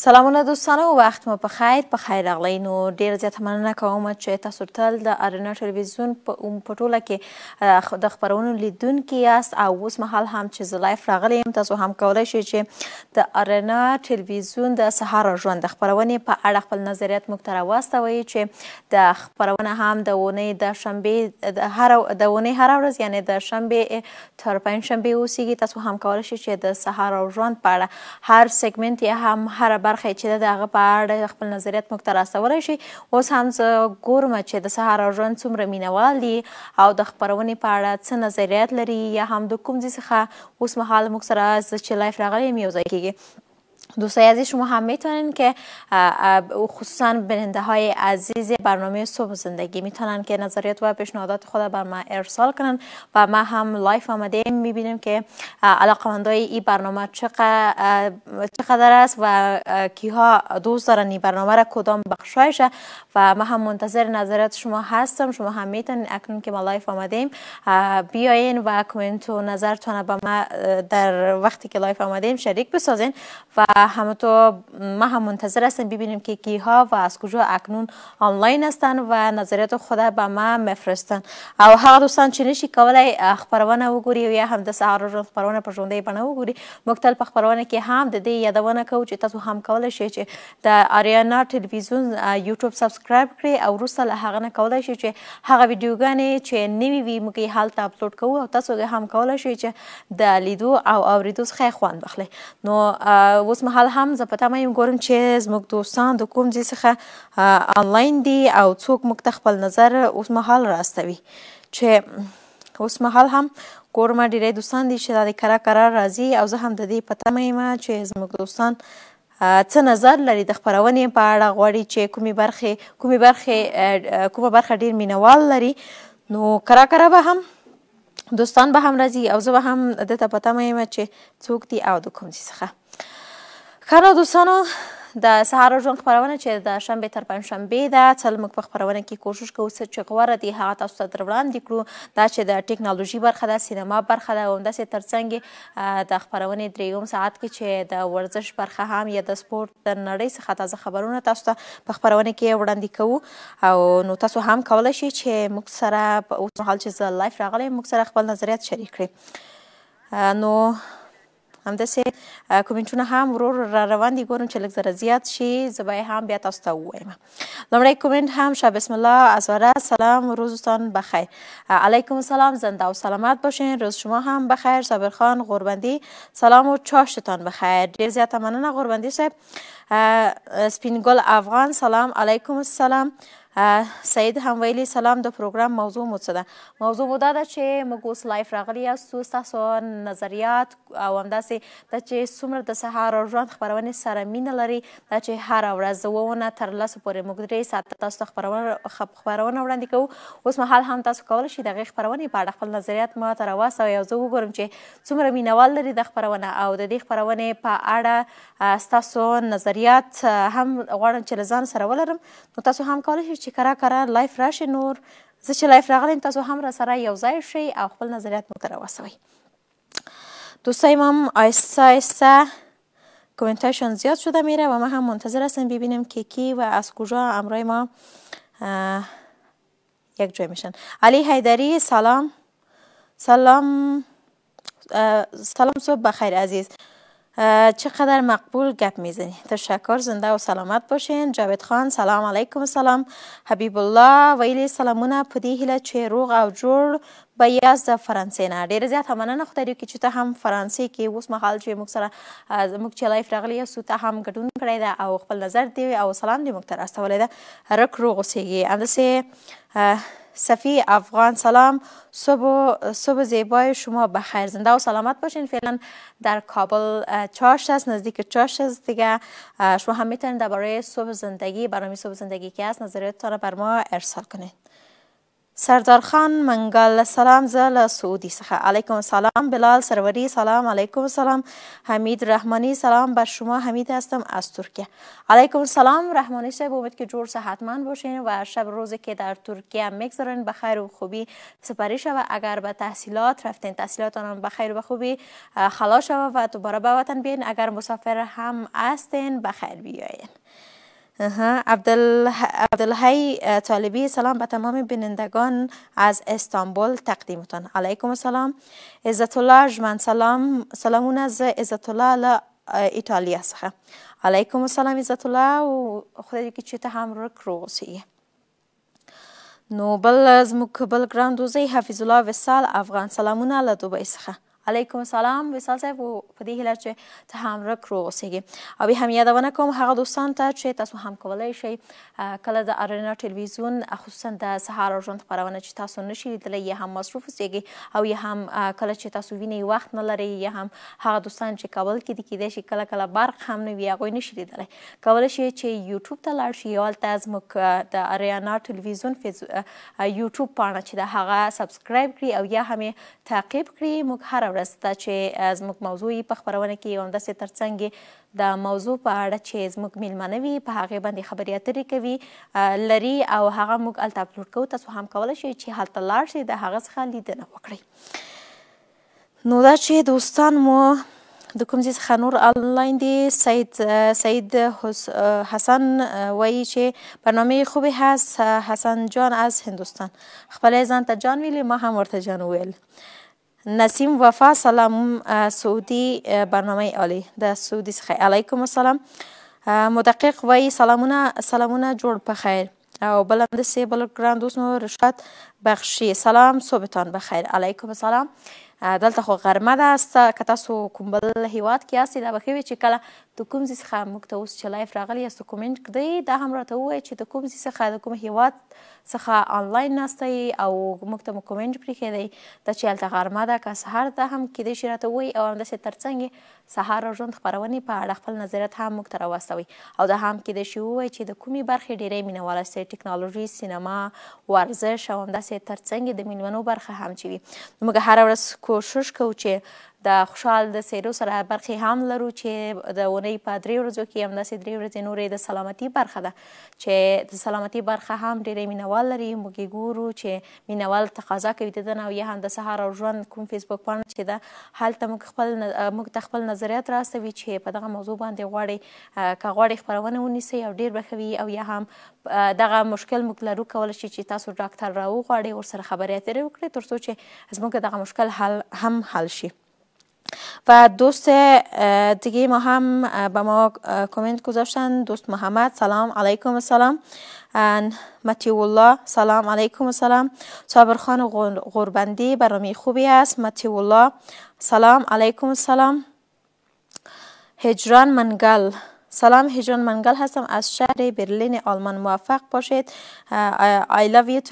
سلامونه دوستانو وخت مو په خیر په خیر راغلی نو ډیر زیات مننه کوم چې تاسو تل د ارینا ټلویزیون په اوم پټوله کې د خبرونو لیدونکو یاست او اوس مهال هم چې زلایف راغلی يم تاسو هم کولای شئ چې د ارینا ټلویزیون د سهار ژوند خبرونه په اړه خپل نظریات موږ ته راوستوي چې د خبرونه هم د ونې د شنبه د هر د ونې هر ورځ یعنی د شنبه تر پنځ شنبه اوسېږي تاسو هم کولای شئ چې د سهار ژوند په اړه هر سیګمنت یا هم هر برخه چې د هغه په اړه خپل نظریات موږ ته راستولی شي اوس هم زه ګورم چې د سهار ژوند څومره مینوال دي او د خپرونې په اړه څه نظریات لري یا هم د کوم ځای څخه اوس مهال موږ سره زه چې لایف راغلی یم یو ځای کېږي دوستای عزیز شما هم میتونین که خصوصا بیننده های عزیز برنامه صبح زندگی میتونن که نظریات و پیشنهادات خود بر ما ارسال کنن و ما هم لایف آمده میبینیم که علاقمندای این برنامه چقدر است و کیها دوست دارن این برنامه را کدام بخشایش و ما هم منتظر نظریات شما هستم شما هم میتونین اکنون که ما لایف ایم بیاین و کامنت و نظرتون به ما در وقتی که لایف ایم شریک بسازین و همونطور ما هم منتظر هستیم ببینیم که کی ها و از کجا اکنون آنلاین هستند و نظریات خود به ما مفرستند او هغه دوستان چې نشي کولای خبرونه وګوري یا هم د سهار روز خبرونه په ژوندۍ بڼه وګوري موږ تل په خبرونه کې هم د دې یادونه کوو چې تاسو هم کولی شئ چې د آریانا ټلویزیون یوټیوب سبسکرایب کړئ او وروسته له هغه نه کولی شئ چې هغه ویډیوګانې چې نوي وي موږ یې هلته اپلوډ کوو او تاسو هم کولی شئ چې د لیدو او اورېدو څخه خوند واخلئ نو اوس مهال هم زه په تمه یم ګورم چې زموږ دوستان د کوم ځای څخه آنلاین دي او څوک موږ ته خپل نظر اوس مهال راستوي چې اوس مهال هم ګورم ډیری دوستان دي چې دا د کرا کرا راځي او زه هم د دې په تمه یم چې زموږ دوستان څه نظر لري د خبرونې په اړه غواړي چې کومې برخې کومې برخې کومه برخه ډیر مینوال لري نو کرا کرا به هم دوستان به هم راځي او زه به هم دته پته مې چې څوک دی او د کوم څه څخه خانو دوستانو د سهار ژوند خبرونه چې د شنبه تر پنځشنبه ده تل موږ په خبرونه کې کوشش کوو چې غوړه دی هغه تاسو ته در وړاندې کړو دا چې د ټکنالوژي برخه ده سینما برخه ده او همداسې ترڅنګ د خبرونې درېیم ساعت کې چې د ورزش برخه هم یا د سپورت د نړۍ څخه تازه خبرونه تاسو ته په خبرونه کې وړاندې کوو او نو تاسو هم کولی شئ چې موږ سره په اوس مهال چې زه لایف راغلی موږ سره خپل نظریات شریک کړئ نو همداسې کومنټونه هم ورور را روان دي ګورم چې لږ زره زیات شي هم بیا تاسو ته ووایم لومړی هم شب بسم الله سلام روزتان بخیر علیکم سلام زنده و سلامت باشین روز شما هم بخیر صابر خان سلام و چاشتان بخیر ډیر زیاته مننه غربندی صاحب سپینګل افغان سلام علیکم السلام سید هم ویلي سلام د پروګرام موضوع مو څه ده موضوع مو دا ده چې موږ اوس لایف راغلی یاست څو ستاسو نظریات او همداسې دا چې څومره د سهار او ژوند خپرونې سره مینه لري دا چې هره ورځ اوونه تر لسو پورې موږ درې ساعته تاسو ته خپرونه خپرونه وړاندې کوو اوس مهال هم تاسو کولی شئ د هغې خپرونې په اړه خپل نظریات ما ته راواستوئ او زه وګورم چې څومره مینوال لري د خپرونه او د دې خپرونې په اړه ستاسو نظریات هم غواړم چې له ځان سره ولرم نو تاسو هم کولی شئ چې کرا کرا لایف راشي نور زه چې لایف راغلیم تاسو هم را سره یو ځای شئ او خپل نظریات مو تر وی دوستایم هم آیسا آیسا کومنتاشون زیاد شده میره و ما هم منتظر هستم ببینیم که کی و از کجا امرای ما یک جای میشن علی حیدری سلام سلام سلام صبح بخیر عزیز چقدر مقبول گپ میزنی تشکر زنده و سلامت باشین جاوید خان سلام علیکم سلام حبیب الله ویلی سلامونه په دې هیله چې روغ او جوړ به یاست د فرانسې نه ډېره زیاته مننه خدای دې وکړي چې ته هم فرانسې کې اوس مهال چې موږ سره زموږ چې لایف راغلی یاست ته هم ګډون کړی ده او خپل نظر دی او سلام دې موږ ته راستولی ده رک روغ اوسېږي همداسې صفی افغان سلام صبح, صبح زیبای شما بخیر زنده و سلامت باشین فعلا در کابل چاش است نزدیک چاش است دیگه شما هم میتونید درباره صبح زندگی برنامه صبح زندگی که است نظریاتتان را بر ما ارسال کنید سردار خان منگال سلام زه له سعودي څخه علیکم سلام بلال سروری سلام علیکم سلام حمید رحمانی سلام بر شما حمید هستم از ترکیه علیکم سلام رحمانی صاحب امید که جور صحتمند باشین و شب روزی که در ترکیه میگذارین به خیر و خوبی سپری شوه اگر به تحصیلات رفتین تحصیلاتان هم به و خوبی خلاص شوه و دوباره به وطن بیاین اگر مسافر هم هستین به خیر بیاین اها عبدالحی طالبی سلام به تمام بینندگان از استانبول تقدیمتان علیکم السلام عزت الله جمن سلام سلامون از عزت الله ایتالیا څخه علیکم السلام عزت الله او خدای دې چې ته هم رک روغ نو بل زموږ بل ګران دوزی حفیظ الله وسال افغان سلامونه له دوبۍ څخه علیکم السلام وصال صاحب او په دې هیله چې ته هم رک رو اوسېږې او هم یادونه کوم هغه دوستان ته چې تاسو هم کولی شئ کله د ارینا ټلویزیون خصوصا د سهار او ژوند خپرونه چې تاسو نشئ لیدلی یا هم مصروف اوسېږئ او یا هم کله چې تاسو وینئ وخت نه لرئ یا هم هغه دوستان چې کابل کې دي کیدای شي کله کله برق هم نه وي هغوی نشي لیدلی کولی شئ چې یوټیوب ته لاړ شئ یا هلته زموږ د اریانا ټلویزیون یوټیوب پاڼه چې ده هغه سبسکرایب کړي او یا هم تعقیب کړي موږ هره ورځ ده چې زموږ موضوع په خبرونه کې یو همداسې ترڅنګ د موضوع په اړه چې زموږ میلمانه وي په هغې باندې خبرې اترې کوي لري او هغه موږ هلته اپلوډ کوو تاسو هم کولی شئ چې هلته لاړ شئ د هغه څخه لیدنه وکړئ نو دا چې دوستان مو د کوم ځای څخه نور آنلاین دی سید سید حسن وایي چې برنامه خوبی هست حسن جان از هندوستان خپله ځان ته جان ویلی ما هم ورته جان ویل نسیم وفا سلام سعودي برنامه عالی د سعودي څخه علیکم السلام مدقق وای سلامونه سلامونه جوړ په خیر او بل هم داسې بل ګران دوست مو رشاد بخشي سلام صبحتان بخیر علیکم السلام دلته خو غرمه ده که تاسو کوم بل هیواد کې یاستئ دا به ښه وي چې کله د کوم ځای څخه موږ ته اوس چې لایف راغلی یاست کومنټ کړئ دا هم راته ووایئ چې د کوم ځای څخه د کوم هیواد څخه آنلاین ناسته یې او موږ ته مو کومنټ پرېښی دی دا چې هلته غرمه ده که سهار ده هم کیدای شي راته ووایي او همداسې تر څنګ یې سهار او ژوند خپرونې په اړه خپل نظریات هم موږ ته راواستوئ او دا هم کیدای شي ووایي چې د کومې برخې ډیری مینهواله سئ ټکنالوژي سینما ورزش او همداسې تر څنګ یې د مینونو برخه هم چې وي موږ هره ورځ کوشش کوو چې د خوشحال د سیرو سره برخې هم لرو چې د اونۍ په درې ورځو کې همداسې درې ورځې نورې د سلامتي برخه ده چې د سلامتي برخه هم ډېری مینوال لري موږ یې ګورو چې مینوال تقاضا کوي د ده نه او یا هم د سهار او ژوند کوم فیسبوک پاڼه چې ده هلته موږ خپل موږ ته خپل نظریات راستوي چې په دغه موضوع باندې غواړي که غواړي خپرونه ونیسي او ډېر بخوي او یا هم دغه مشکل موږ لرو کولی شي چې تاسو ډاکټر راوغواړئ ورسره خبرې اترې وکړئ تر څو چې زموږ دغه مشکل حل هم حل شي و دوست دیگه ما هم به ما کامنت گذاشتن دوست محمد سلام علیکم السلام متیو الله سلام علیکم سلام صابر خان غربندی برنامه خوبی است متیو الله سلام علیکم سلام هجران منگل سلام هجران منگل هستم از شهر برلین آلمان موفق باشید I love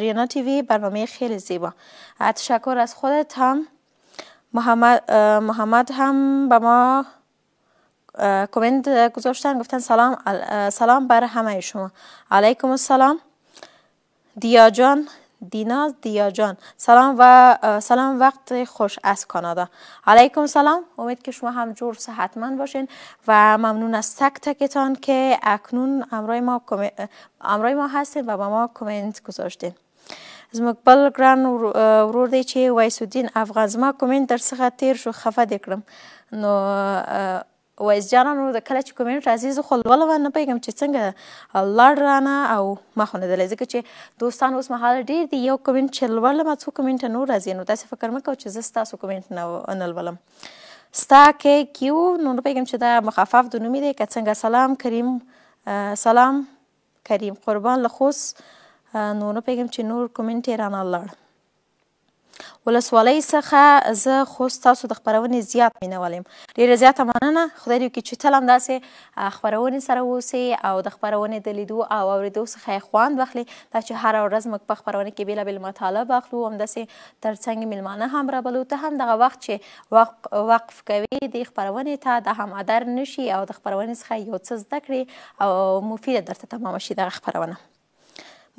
you تیوی برنامه خیلی زیبا تشکر از خودت هم محمد, محمد هم به ما کومنت گذاشتن گفتن سلام سلام بر همه شما علیکم السلام دیا جان دیناز دیا سلام و سلام وقت خوش از کانادا علیکم سلام امید که شما هم جور صحتمند باشین و ممنون از تک تکتان که اکنون امرای ما, امرای ما هستین و با ما کومنت گذاشتین زموږ بل ګران ورور دی چې ویس الدین افغان زما کومنټ در څخه تیر شو خفه دې کړم نو ویس جانان نو د کله چې کومنټ راځي زه خو لولم نه پوهېږم چې څنګه لړ رانه او ما خو نه دلی ځکه چې دوستان اوس مهال ډېر دي یو کومنټ چې لولم څو کومنټ نور راځي نو تاسې فکر مه کوه چې زه ستاسو کومنټ نه لولم ستا کې کیو نو نه پوهېږم چې دا مخفف د نومې دی که څنګه سلام کریم سلام کریم قربان له خوست نو نه پیګم چې نور کومنټ یې رانه لاړ ولسوالۍ څخه زه خو ستاسو د خپرونې زیات مینهوال یم ډېره زیاته مننه خدای دې وکړي چې تل همداسې خپرونې سره واوسې او د خپرونې د لیدو او اورېدو څخه یې خوند واخلي دا چې هره ورځ موږ په خپرونه کې بېلابېل مطالب اخلو همداسې تر څنګ میلمانه هم رابلو ته هم دغه وخت چې وقف کوي دې خپرونې ته دا هم ادر نه شي او د خپرونې څخه یو څه زده کړي او مفیده درته تمامه شي دغه خپرونه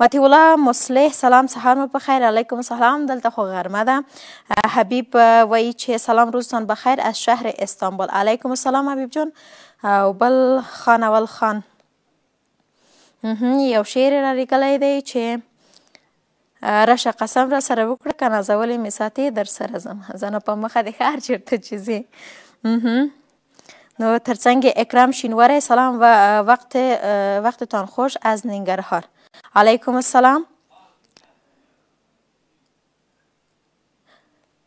متی الله مصلح سلام سهار مو بخیر علیکم سلام دلته خو غرمه ده حبیب وایي چې سلام روزتان بخیر از شهر استانبول علیکم السلام حبیب جان او بل خان اول خان یو شعر را لیکلی دی چې راشه قسم را سره وکړه که نازولې مې ساتې در سره ځم زه نه په مخه دې هر چېرته چې ځې نو ترڅنګ اکرام شینوری سلام و وقت وقتتان خوش از ننګرهار عليكم السلام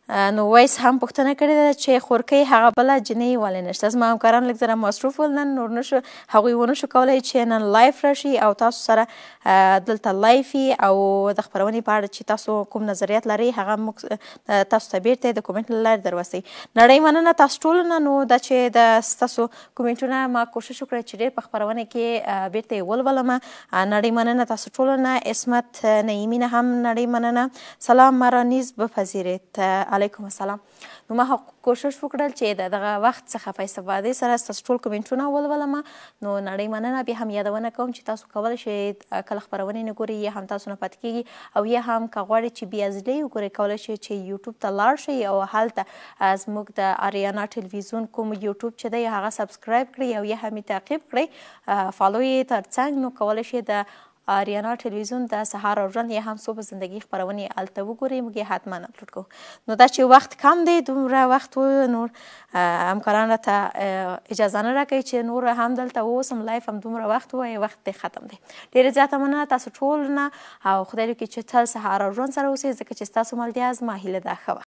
نو وایس هم پوښتنه کړې ده چې خورکۍ هغه بله جینۍ ولې نشته زما همکاران لږ زره مصروف ول نن نور نشو هغوی ونه شو کولی چې نن لایف راشي او تاسو سره دلته لایف او د خپرونې په اړه چې تاسو کوم نظریات لرئ هغه موږ تاسو ته بیرته د کومنټ له لارې دروسئ نړۍ مننه تاسو ټولو نه نو دا چې د ستاسو کومنټونه ما کوشش وکړه چې ډېر په خپرونه کې بیرته یې ولولم نړۍ مننه تاسو ټولو نه عصمت نعیمي نه هم نړۍ مننه سلام مرانیز بپذیرید وعلیکم السلام نو ما کوشش وکړل چې دغه وخت څخه پیسې باندې سره تاسو ټول کومنټونه ولولم نو نړۍ مننه به هم یادونه کوم چې تاسو کولای شئ کله خبرونه نه ګوري یا هم تاسو نه پات کیږي او یا هم کغواړي چې بیا ځلې وګوري کولای شئ چې یوټیوب ته لاړ شئ او هلته از موږ د اریانا ټلویزیون کوم یوټیوب چې دی هغه سبسکرایب کړئ او یا هم تعقیب کړئ فالو یې ترڅنګ نو کولای شئ د آریانا ټلویزیون د سهار او ژوند یا هم صبح زندگی خبرونه الته وګورئ موږ حتما اپلوډ کوو نو دا چې وخت کم دی دومره وخت نور همکاران راته اجازه نه راکوي چې نور هم دلته اوسم لایف هم دومره وخت وای وخت دی ختم دی ډېر زیاته مننه تاسو ټول نه او خدای دې چې تل سهار او ژوند سره اوسئ ځکه چې تاسو ملتیا زما هیله ده ښه